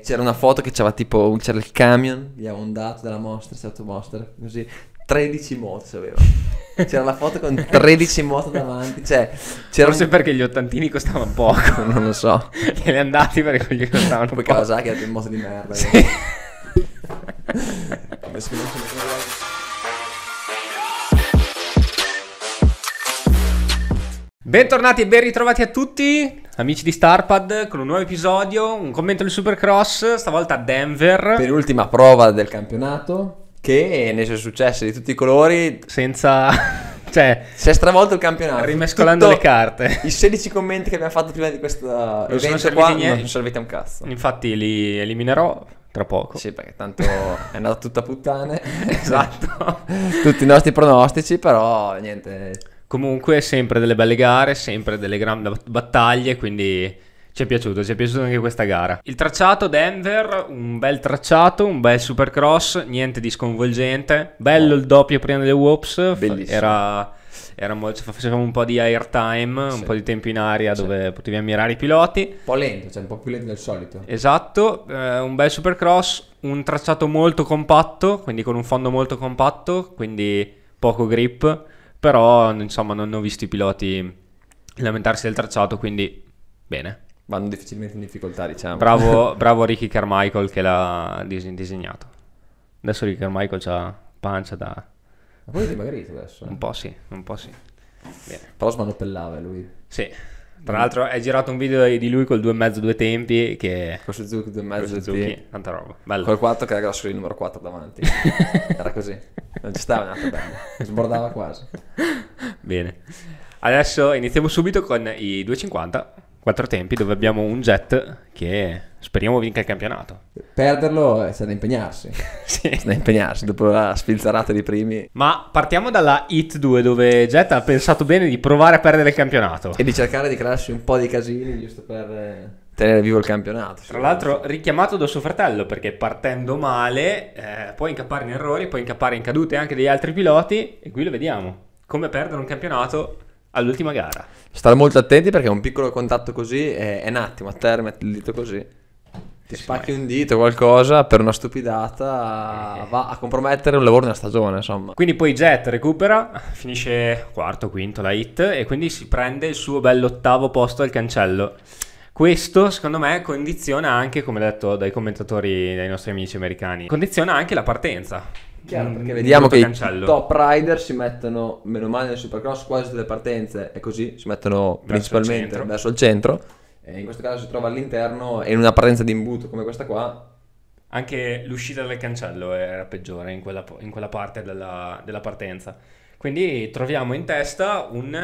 c'era una foto che c'era tipo c'era il camion, gli avevano dato della mostra, certo mostra, così 13 moto aveva. C'era la foto con 13 moto davanti, cioè c'era Forse un... perché gli ottantini costavano poco, non lo so. Glieli andati perché gli costavano Poi poco. Kawasaki era più moto di merda. Sì. Bentornati e ben ritrovati a tutti, amici di Starpad, con un nuovo episodio, un commento del Supercross, stavolta a Denver. Per l'ultima prova del campionato, che ne sono successe di tutti i colori. Senza... cioè... Si è stravolto il campionato. Rimescolando Tutto le carte. I 16 commenti che abbiamo fatto prima di questa non evento qua niente. non sono serviti a un cazzo. Infatti li eliminerò tra poco. Sì, perché tanto è andata tutta puttane. esatto. Tutti i nostri pronostici, però niente Comunque, sempre delle belle gare, sempre delle grandi battaglie, quindi ci è piaciuto, ci è piaciuta anche questa gara. Il tracciato Denver, un bel tracciato, un bel supercross, niente di sconvolgente. Bello il doppio prima delle Whoops, Bellissimo. era era molto, facevamo un po' di airtime, sì. un po' di tempo in aria sì. dove potevi ammirare i piloti. Un po' lento, cioè un po' più lento del solito. Esatto, eh, un bel supercross, un tracciato molto compatto, quindi con un fondo molto compatto, quindi poco grip però insomma non ho visto i piloti lamentarsi del tracciato, quindi bene. Vanno difficilmente in difficoltà, diciamo. Bravo, bravo Ricky Carmichael che l'ha disegnato. Adesso Ricky Carmichael ha pancia da... Ma poi è dimagrito adesso. Eh? Un po' sì, un po' sì. Bene. Però smanopellava lui. Sì. Tra l'altro è girato un video di lui col due e mezzo due tempi che... Con Suzuki 2,5 due tempi. Tanta roba. Bello. Col 4 che era grosso il numero 4 davanti. era così non ci stava una bene, sbordava quasi. Bene, adesso iniziamo subito con i 250, quattro tempi, dove abbiamo un jet che speriamo vinca il campionato. Perderlo c'è da impegnarsi. sì. C'è da impegnarsi dopo la sfilzarata dei primi. Ma partiamo dalla Hit 2 dove Jet ha pensato bene di provare a perdere il campionato. E di cercare di crearsi un po' di casini giusto per eh, tenere vivo il campionato. Tra l'altro richiamato da suo fratello perché partendo male eh, può incappare in errori, può incappare in cadute anche degli altri piloti e qui lo vediamo, come perdere un campionato all'ultima gara. Stare molto attenti perché un piccolo contatto così è, è un attimo, a te il dito così. Ti spacchi un dito, qualcosa, per una stupidata eh. va a compromettere un lavoro nella stagione, insomma. Quindi poi Jet recupera, finisce quarto, quinto la hit e quindi si prende il suo bell'ottavo posto al cancello. Questo, secondo me, condiziona anche, come detto dai commentatori, dai nostri amici americani, condiziona anche la partenza. Chiaro, perché mm, vediamo che cancello. i top rider si mettono, meno male nel supercross, quasi tutte le partenze è così, si mettono verso principalmente il verso il centro, e in questo caso si trova all'interno e in una partenza di imbuto come questa qua anche l'uscita dal cancello era peggiore in quella, in quella parte della, della, partenza. Quindi troviamo in testa un,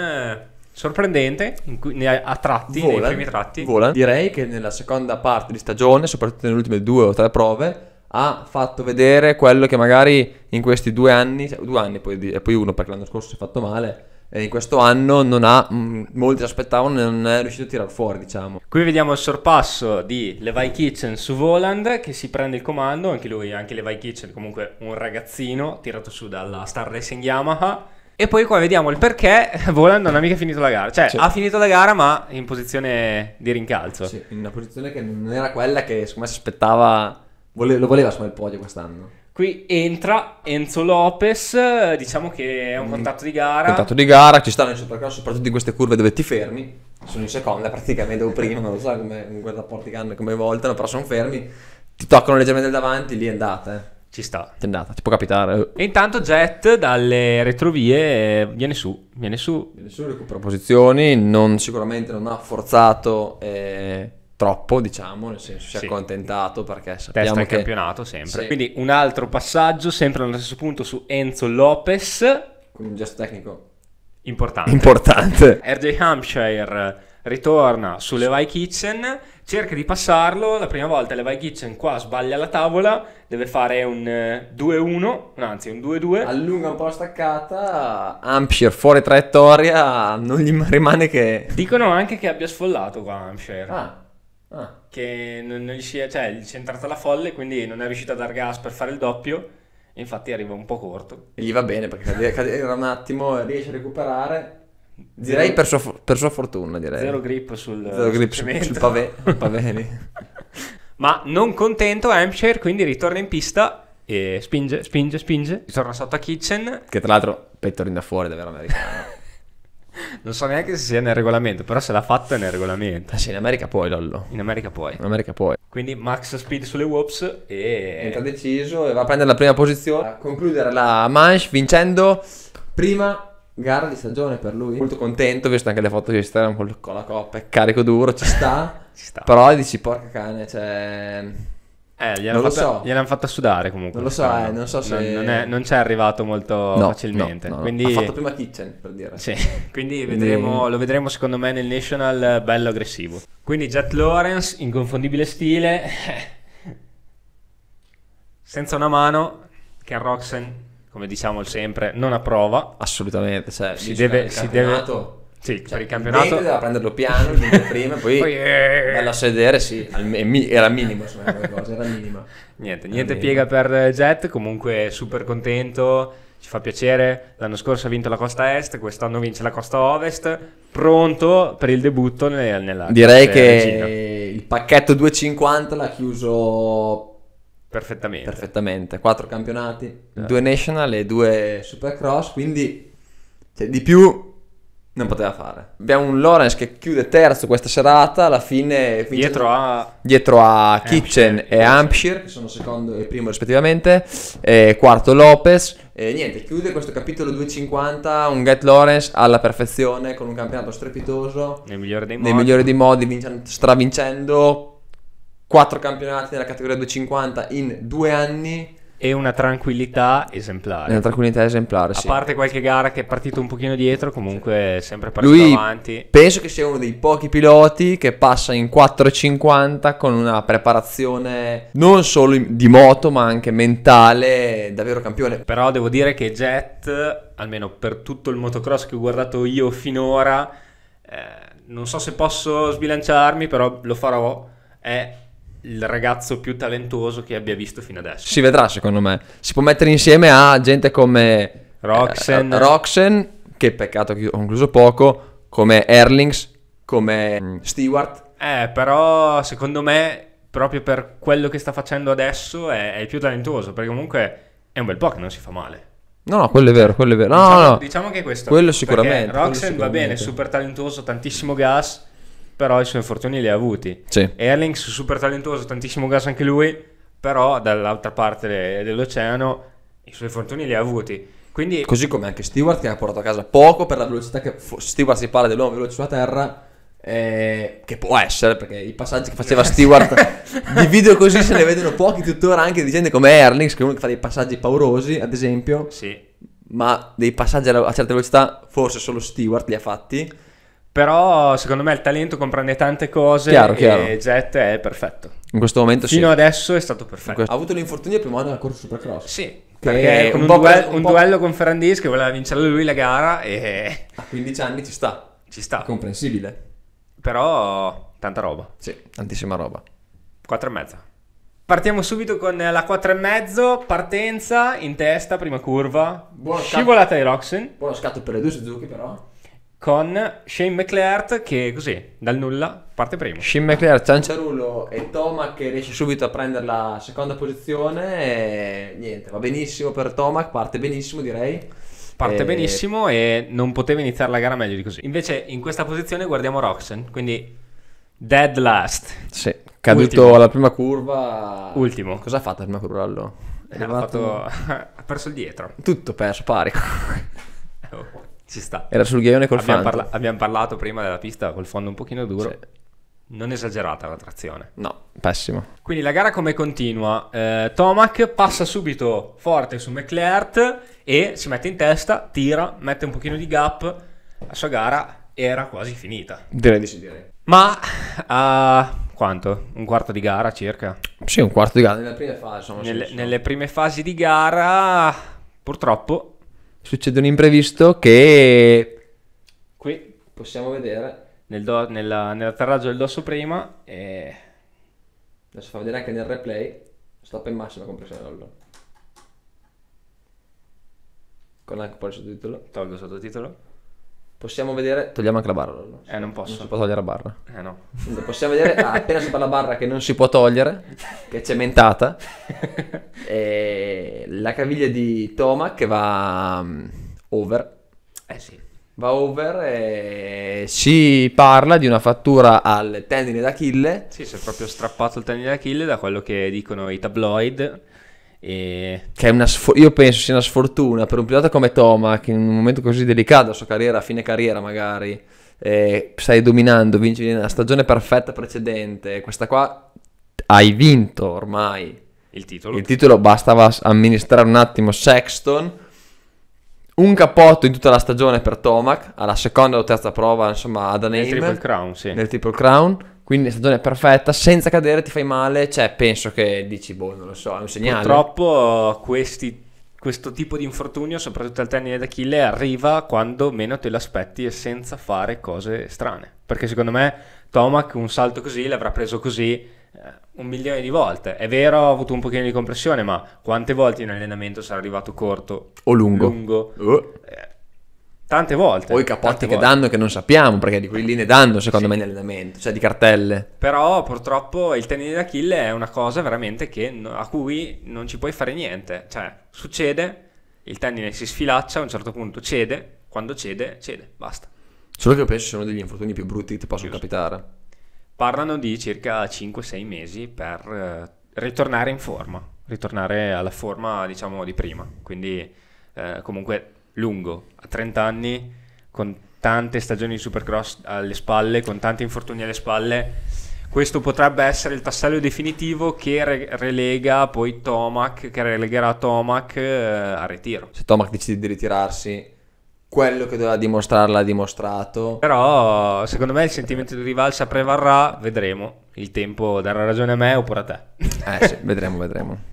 sorprendente cui, a tratti, vola, nei primi tratti. Vola. Direi che nella seconda parte di stagione, soprattutto nelle ultime due o tre prove, ha fatto vedere quello che magari in questi due anni, due anni poi, e poi uno perché l'anno scorso si è fatto male, e in questo anno non ha, mm, molti si aspettavano e non è riuscito a tirar fuori, diciamo. Qui vediamo il sorpasso di Levi Kitchen su Voland che si prende il comando, anche lui, anche Levi Kitchen comunque un ragazzino tirato su dalla Star Racing Yamaha e poi qua vediamo il perché Volan non ha mica finito la gara. Cioè, sì. ha finito la gara, ma in posizione di rincalzo. Sì, in una posizione che non era quella che secondo me si aspettava. Vole- lo voleva suonare il podio quest'anno. Qui entra Enzo Lopez, diciamo che è un mm. contatto di gara. Contatto di gara, ci stanno in supercross, soprattutto in queste curve dove ti fermi. Sono in seconda praticamente, o prima, non lo so come in quei rapporti che hanno, come voltano, però sono fermi. Ti toccano leggermente davanti, lì è andata. Eh. Ci sta. Tendata, ti può capitare. E intanto Jet dalle retrovie eh, viene su, viene su. Viene su, recupera posizioni, non, sicuramente non ha forzato eh, troppo, diciamo, nel senso si è sì. accontentato perché sappiamo Testa che... il campionato sempre. Sì. Quindi un altro passaggio, sempre allo stesso punto, su Enzo Lopez. Con un gesto tecnico. Importante. Importante. RJ Hampshire ritorna su Levi Kitchen, cerca di passarlo, la prima volta Levi Kitchen qua sbaglia la tavola, deve fare un 2-1, eh, anzi un 2-2. Allunga un po' la staccata, Hampshire fuori traiettoria, non gli rimane che... Dicono anche che abbia sfollato qua Hampshire. Ah. Ah. Che non, non gli sia, cioè, gli è entrata la folle, quindi non è riuscito a dar gas per fare il doppio. Infatti arriva un po' corto. E gli va bene perché cade, cade, un attimo, riesce a recuperare Direi per sua, per sua, fortuna, direi. Zero grip sul, Zero grip sul, sul pavé, paveri. Ma non contento Hampshire, quindi ritorna in pista e spinge, spinge, spinge. Ritorna sotto a Kitchen. Che tra l'altro pettorina fuori, davvero americano. non so neanche se sia nel regolamento, però se l'ha fatto è nel regolamento. Ah, sì, in America puoi, Lollo. In America puoi. In America puoi. Quindi max speed sulle whoops e... Entra deciso e va a prendere la prima posizione. A concludere la manche vincendo prima gara di stagione per lui. Molto contento, visto anche le foto di Instagram con, con la coppa, è carico duro, ci sta. ci sta. Però dici porca cane, cioè... Eh, gliel'hanno fatta, so. gliel'han fatta sudare comunque. Non lo so, eh, non so se... Non, non, c'è arrivato molto no, facilmente. No, no, Quindi... Ha fatto prima Kitchen, per dire. Sì, quindi vedremo, lo vedremo secondo me nel National bello aggressivo. Quindi Jet Lawrence, inconfondibile stile, senza una mano, Ken Roxen come diciamo sempre, non approva. Assolutamente, cioè, si deve... Si deve sì, cioè, per il campionato. Il doveva prenderlo piano il prima, poi, eh. Bella sedere, sì, era minimo, insomma, cosa, era minima. Niente, era niente minimo. piega per Jet, comunque super contento, ci fa piacere, l'anno scorso ha vinto la costa est, quest'anno vince la costa ovest, pronto per il debutto nella... nella Direi che regina. il pacchetto 250 l'ha chiuso Perfettamente. Perfettamente. Quattro campionati, certo. due national e due supercross, quindi cioè, di più non poteva fare. Abbiamo un Lawrence che chiude terzo questa serata, alla fine... Dietro a... Dietro a Kitchen e Hampshire, che sono secondo e primo rispettivamente, e quarto Lopez. E niente, chiude questo capitolo 250, un Get Lawrence alla perfezione, con un campionato strepitoso. Nel migliore dei modi. Nel migliore dei modi, stravincendo, 4 campionati nella categoria 250 in due anni. E una tranquillità esemplare. una tranquillità esemplare, sì. A parte qualche gara che è partito un pochino dietro, comunque è sempre partito Lui avanti. Penso che sia uno dei pochi piloti che passa in 4,50 con una preparazione non solo di moto, ma anche mentale, davvero campione. Però devo dire che Jet, almeno per tutto il motocross che ho guardato io finora, eh, non so se posso sbilanciarmi, però lo farò. È il ragazzo più talentuoso che abbia visto fino adesso. Si vedrà, secondo me. Si può mettere insieme a gente come eh, Roxen, eh, Roxen che peccato che ho concluso poco, come Erlings, come mm, Stewart. Eh, però secondo me, proprio per quello che sta facendo adesso, è, è il più talentuoso, perché comunque è un bel po' che non si fa male. No, no, quello è vero, quello è vero. No, diciamo, no, no. diciamo che questo. Quello sicuramente. Roxen va bene, super talentuoso, tantissimo gas però i suoi infortuni li ha avuti. Sì. Erlings, super talentuoso, tantissimo gas anche lui, però dall'altra parte dell'oceano i suoi infortuni li ha avuti. Quindi... Così come anche Stewart che ha portato a casa poco per la velocità che Stewart si parla dell'uomo veloce sulla terra. Eh, che può essere perché i passaggi che faceva Stewart di video così se ne vedono pochi tuttora anche di gente come Erlings che è uno che fa dei passaggi paurosi ad esempio sì. ma dei passaggi a certe velocità forse solo Stewart li ha fatti però secondo me il talento comprende tante cose chiaro, e chiaro. Jet è perfetto. In questo momento Fino sì. adesso è stato perfetto. Questo... Ha avuto l'infortunio il primo anno della corsa Supercross. Sì. Perché con un, un, duel- un, un duello con Ferrandis che voleva vincere lui la gara e... A 15 anni ci sta. Ci sta. comprensibile. Però tanta roba. Sì, tantissima roba. 4 e mezzo. Partiamo subito con la 4 e mezzo, partenza in testa, prima curva, Buono scivolata scatto. di Roxen. Buono scatto per le due Suzuki però con Shane McLeart che così, dal nulla, parte primo. Shane McLeart, Cianciarullo e Tomac che riesce subito a prendere la seconda posizione e niente, va benissimo per Tomac, parte benissimo direi. Parte e... benissimo e non poteva iniziare la gara meglio di così. Invece in questa posizione guardiamo Roxen, quindi dead last. Sì, caduto Ultimo. alla prima curva. Ultimo. Cosa ha fatto la prima curva allora? ha, fatto... ha perso il dietro. Tutto perso, pari. oh. Ci sta. Era sul ghiaione col abbiamo Parla- abbiamo parlato prima della pista col fondo un pochino duro. Sì. Non esagerata la trazione. No, pessimo. Quindi la gara come continua? Eh, Tomac passa subito forte su McLeart e si mette in testa, tira, mette un pochino di gap. La sua gara era quasi finita. Direi di sì, direi. Ma a uh, quanto? Un quarto di gara circa? Sì, un quarto di gara. Nelle prime fasi, insomma, nelle, nelle prime fasi di gara, purtroppo, succede un imprevisto che... Qui possiamo vedere nel do, nella, nell'atterraggio del dosso prima e... Adesso fa vedere anche nel replay, stop in massima compressione allora. Con anche poi il sottotitolo. Tolgo il sottotitolo. Possiamo vedere. Togliamo anche la barra. No? Eh, non posso. Non si può togliere la barra. Eh, no. possiamo vedere ah, appena sopra la barra che non si può togliere, che è cementata. e eh, la caviglia di Toma che va mm, over. Eh sì. Va over e si parla di una fattura al tendine d'Achille. Sì, si è proprio strappato il tendine d'Achille da quello che dicono i tabloid e che è una sf- io penso sia una sfortuna per un pilota come Tomac in un momento così delicato della sua carriera, a fine carriera magari, eh, stai dominando, vinci una stagione perfetta precedente, questa qua hai vinto ormai il titolo. Il titolo bastava amministrare un attimo Sexton. Un cappotto in tutta la stagione per Tomac, alla seconda o terza prova, insomma, ad Aname. Nel Triple Crown, sì. Nel Triple Crown quindi la stagione è perfetta, senza cadere ti fai male, cioè penso che dici, boh, non lo so, è un segnale. Purtroppo questi questo tipo di infortunio, soprattutto al tennis d'Achille, arriva quando meno te l'aspetti e senza fare cose strane. Perché secondo me Tomac un salto così l'avrà preso così eh, un milione di volte. È vero, ha avuto un pochino di compressione, ma quante volte in allenamento sarà arrivato corto o lungo? lungo? Uh. Eh, Tante volte. O i capotti che volte. danno che non sappiamo, perché di quelli ne danno secondo sì. me in allenamento, cioè di cartelle. Però purtroppo il tendine d'Achille è una cosa veramente che, a cui non ci puoi fare niente. Cioè, succede, il tendine si sfilaccia, a un certo punto cede, quando cede, cede, basta. Solo che io penso sono degli infortuni più brutti che ti possono Giusto. capitare. Parlano di circa 5-6 mesi per eh, ritornare in forma, ritornare alla forma diciamo di prima. Quindi eh, comunque lungo, a 30 anni, con tante stagioni di Supercross alle spalle, con tanti infortuni alle spalle. Questo potrebbe essere il tassello definitivo che re- relega poi Tomac, che relegherà Tomac eh, a ritiro. Se Tomac decide di ritirarsi, quello che doveva dimostrare l'ha dimostrato. Però secondo me il sentimento di rivalsa prevarrà, vedremo. Il tempo darà ragione a me oppure a te. Eh sì, vedremo, vedremo.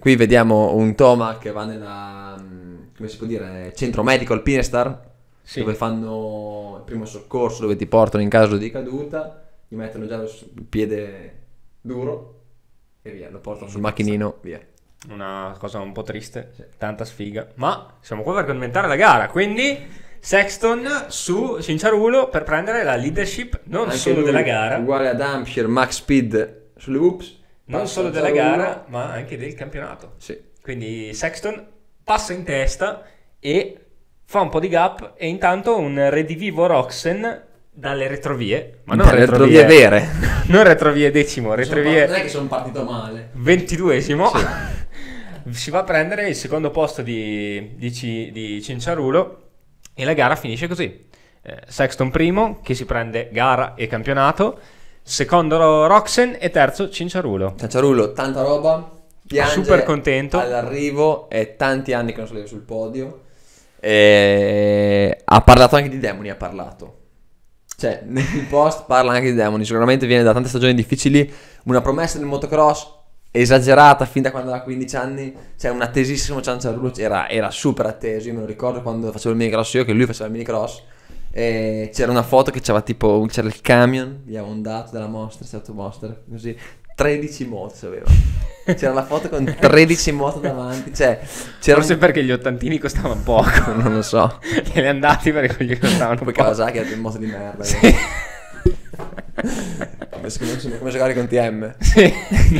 Qui vediamo un Toma che va nella, mm, come si può dire, centro medico al Pinestar, sì. dove fanno il primo soccorso, dove ti portano in caso di caduta, gli mettono già il piede duro e via, lo portano sul macchinino, via. Una cosa un po' triste, sì. tanta sfiga, ma siamo qua per commentare la gara, quindi... Sexton su Cinciarulo per prendere la leadership non Anche solo della gara. Uguale ad Hampshire, Max Speed sulle Whoops non solo della gara, ma anche del campionato. Sì. Quindi Sexton passa in testa e fa un po' di gap e intanto un redivivo Roxen dalle retrovie, ma non retrovie, retrovie vere, non retrovie decimo, retrovie non è che sono partito male. Ventiduesimo. si va a prendere il secondo posto di, di, C, di Cinciarulo e la gara finisce così. Eh, Sexton primo che si prende gara e campionato secondo Roxen e terzo Cinciarullo. Cinciarullo, tanta roba. Piange super contento. All'arrivo è tanti anni che non saliva sul podio. E... Ha parlato anche di demoni, ha parlato. Cioè, nel post parla anche di demoni. Sicuramente viene da tante stagioni difficili. Una promessa del motocross esagerata fin da quando aveva 15 anni. Cioè, un attesissimo Cianciarullo. Era, era super atteso. Io me lo ricordo quando facevo il minicross io, che lui faceva il minicross, e c'era una foto che c'era tipo c'era il camion gli avevano dato dalla mostra, stato mostra, così 13 moto aveva. C'era la foto con 13 moto davanti. Cioè, c'era Forse un... perché gli ottantini costavano poco. non lo so. Glieli andati perché gli costavano Poi che era un moto di merda. Sì. come, come, come giocare con TM. Sì.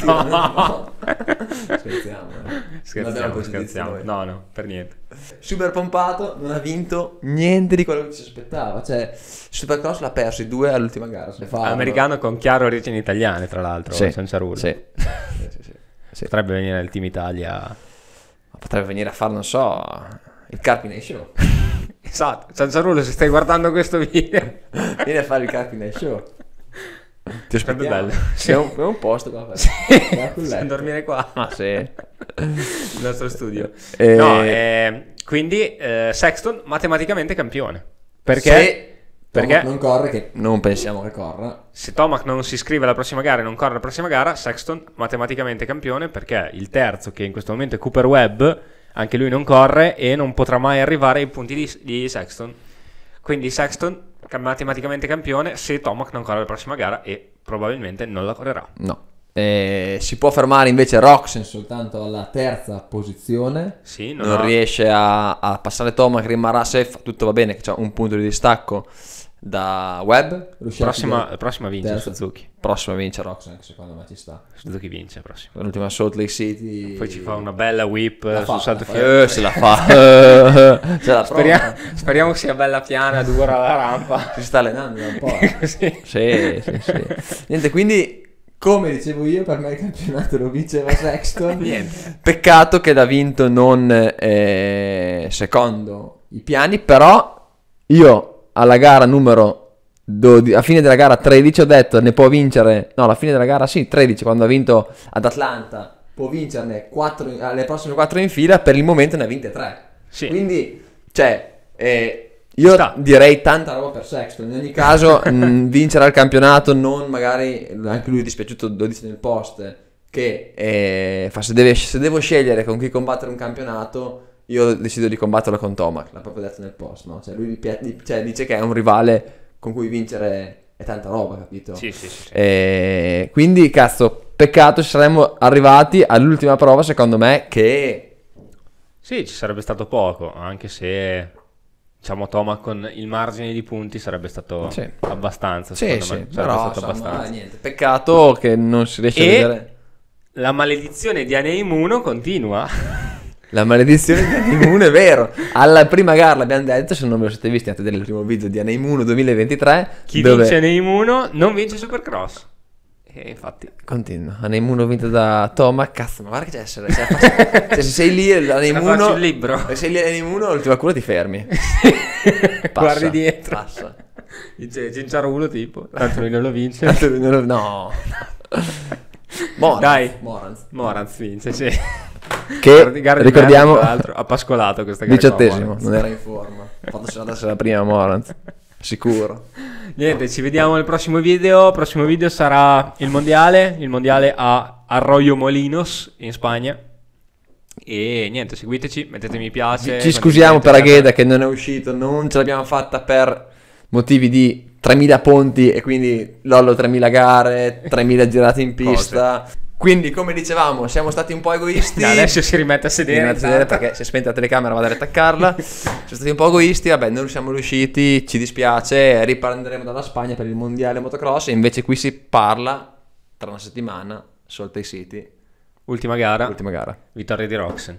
no scherziamo. Eh. Scherziamo, scherziamo. No, no, per niente. Super pompato, non ha vinto niente di quello che ci si aspettava. Cioè, Supercross l'ha perso i due all'ultima gara. Americano con chiaro origine italiane, tra l'altro, sì. senza ruolo. Sì. sì, sì. Potrebbe venire nel Team Italia. Potrebbe venire a fare, non so, il Carpination. esatto, Cianciarullo, se stai guardando questo video, vieni a fare il Show. Ti aspetto bello. Sì. È, un, è, un, posto qua. Sì. Possiamo dormire qua. Ma ah, sì. Il nostro studio. E... Eh, no, eh, quindi eh, Sexton matematicamente campione. Perché? Se... Perché Tomac non corre, che non pensiamo che corra. Se Tomac non si iscrive alla prossima gara e non corre la prossima gara, Sexton matematicamente campione perché il terzo, che in questo momento è Cooper Webb, anche lui non corre e non potrà mai arrivare ai punti di, di Sexton. Quindi Sexton matematicamente campione se Tomac non corre la prossima gara e probabilmente non la correrà. No. Eh, si può fermare invece Roxen soltanto alla terza posizione. Sì, no, non no. riesce a, a, passare Tomac, rimarrà safe, tutto va bene, c'è un punto di distacco da Web. Riusciamo prossima, prossima vince terza. Suzuki. Prossima vince Roxanne, anche secondo me ci sta. Suzuki vince prossima. L'ultima Salt Lake City. Poi ci fa una bella whip la eh, sul fa, salto finale. Eh, se la fa. se la speriamo, speriamo sia bella piana, dura la rampa. Si sta allenando un po'. Eh. sì, sì, sì. Niente, quindi come dicevo io, per me il campionato lo vinceva Sexton. Niente. Peccato che l'ha vinto non eh, secondo i piani, però io alla gara numero 12, a fine della gara 13 ho detto ne può vincere, no alla fine della gara sì 13 quando ha vinto ad Atlanta può vincerne 4, le prossime 4 in fila, per il momento ne ha vinte 3. Sì. Quindi, cioè, eh, io Sta. direi tanta roba per Sexton, in ogni caso mh, mm, vincere al campionato, non magari anche lui è dispiaciuto 12 nel post, che eh, fa, se, deve, se devo scegliere con chi combattere un campionato io decido di combatterlo con Tomac, l'ha proprio detto nel post, no? Cioè, lui di, cioè, dice che è un rivale con cui vincere è tanta roba, capito? Sì, sì, sì. E quindi, cazzo, peccato ci saremmo arrivati all'ultima prova, secondo me, che... Sì, ci sarebbe stato poco, anche se diciamo Tomac con il margine di punti sarebbe stato sì. abbastanza sì, sì. Però, stato abbastanza. Niente, peccato che non si riesce e a vedere la maledizione di Aneimuno continua La maledizione di Anaimuno è vero. Alla prima gara l'abbiamo detto, se non ve lo siete visti, andate del primo video di Anaimuno 2023. Chi dove... vince Anaimuno non vince Supercross. E eh, infatti, continua. Anemuno vinto da Toma. Cazzo, ma guarda che c'è essere. Cioè, cioè, se sei lì, l'Anaimuno. il libro. Se sei lì, l'Anaimuno, l'ultima culo ti fermi. passa, Guardi dietro. Passa. Dice Cinciaro 1 tipo. Tanto lui non lo vince. Tanto lui non lo... No. Moranz. Dai, Morans. Morans vince, sì. Che Gardi ricordiamo Merlo, ha pascolato questa gara. Diciottesimo, non era in forma. Quando sarà adesso la prima Moranz. Sicuro. Niente, ci vediamo nel prossimo video. Il prossimo video sarà il mondiale, il mondiale a Arroyo Molinos in Spagna. E niente, seguiteci, mettete mi piace. ci scusiamo per Agheda che non è uscito, non ce l'abbiamo fatta per motivi di 3000 ponti e quindi Lollo 3000 gare, 3000 girate in pista. Cose. Quindi, come dicevamo, siamo stati un po' egoisti. No, adesso si rimette a sedere. rimette a sedere esatto. perché si è spenta la telecamera, vado a riattaccarla. siamo stati un po' egoisti, vabbè, non siamo riusciti, ci dispiace, riprenderemo dalla Spagna per il mondiale motocross. E invece qui si parla tra una settimana, Solta i City. Ultima gara. Ultima gara. Vittoria di Roxen.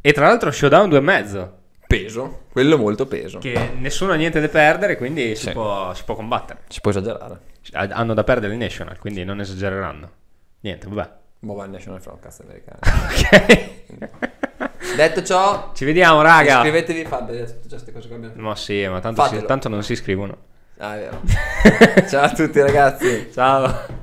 E tra l'altro showdown e mezzo peso, quello molto peso. Che nessuno ha niente da perdere, quindi sì. si, può, si, può, combattere. Si può esagerare. Hanno da perdere il National, quindi non esagereranno. Niente, vabbè. Ma va il National fra un cazzo americano. ok. Detto ciò, ci vediamo, raga. Iscrivetevi, fate tutte queste cose che abbiamo Ma sì, ma tanto, si, tanto non si iscrivono. Ah, è vero. Ciao a tutti, ragazzi. Ciao.